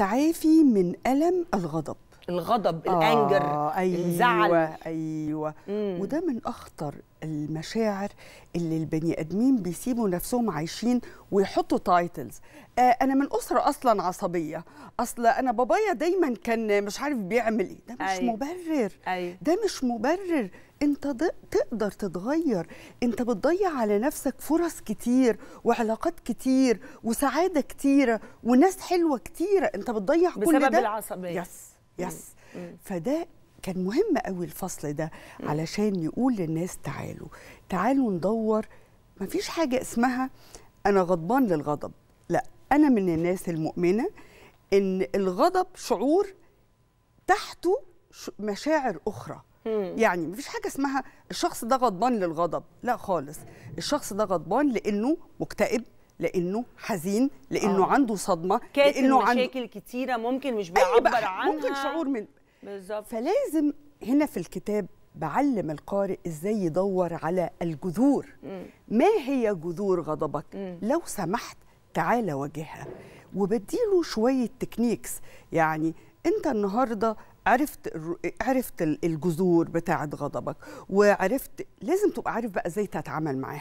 التعافي من ألم الغضب الغضب آه الانجر أيوة الزعل ايوه مم. وده من اخطر المشاعر اللي البني ادمين بيسيبوا نفسهم عايشين ويحطوا تايتلز آه انا من اسره اصلا عصبيه اصل انا بابايا دايما كان مش عارف بيعمل ايه ده مش أيوة. مبرر أيوة. ده مش مبرر انت تقدر تتغير انت بتضيع على نفسك فرص كتير وعلاقات كتير وسعاده كتيره وناس حلوه كتيره انت بتضيع كل ده بسبب العصبيه يس. يس فده كان مهم قوي الفصل ده علشان يقول للناس تعالوا تعالوا ندور ما فيش حاجة اسمها أنا غضبان للغضب لا أنا من الناس المؤمنة إن الغضب شعور تحته مشاعر أخرى يعني مفيش حاجة اسمها الشخص ده غضبان للغضب لا خالص الشخص ده غضبان لأنه مكتئب لانه حزين لانه أوه. عنده صدمه لانه عنده مشاكل كتيره ممكن مش أيوة، بيعبر عنها ممكن شعور من بالظبط فلازم هنا في الكتاب بعلم القارئ ازاي يدور على الجذور م. ما هي جذور غضبك م. لو سمحت تعالى واجهها وبديله شويه تكنيكس يعني انت النهارده عرفت عرفت الجذور بتاعه غضبك وعرفت لازم تبقى عارف بقى ازاي تتعامل معاها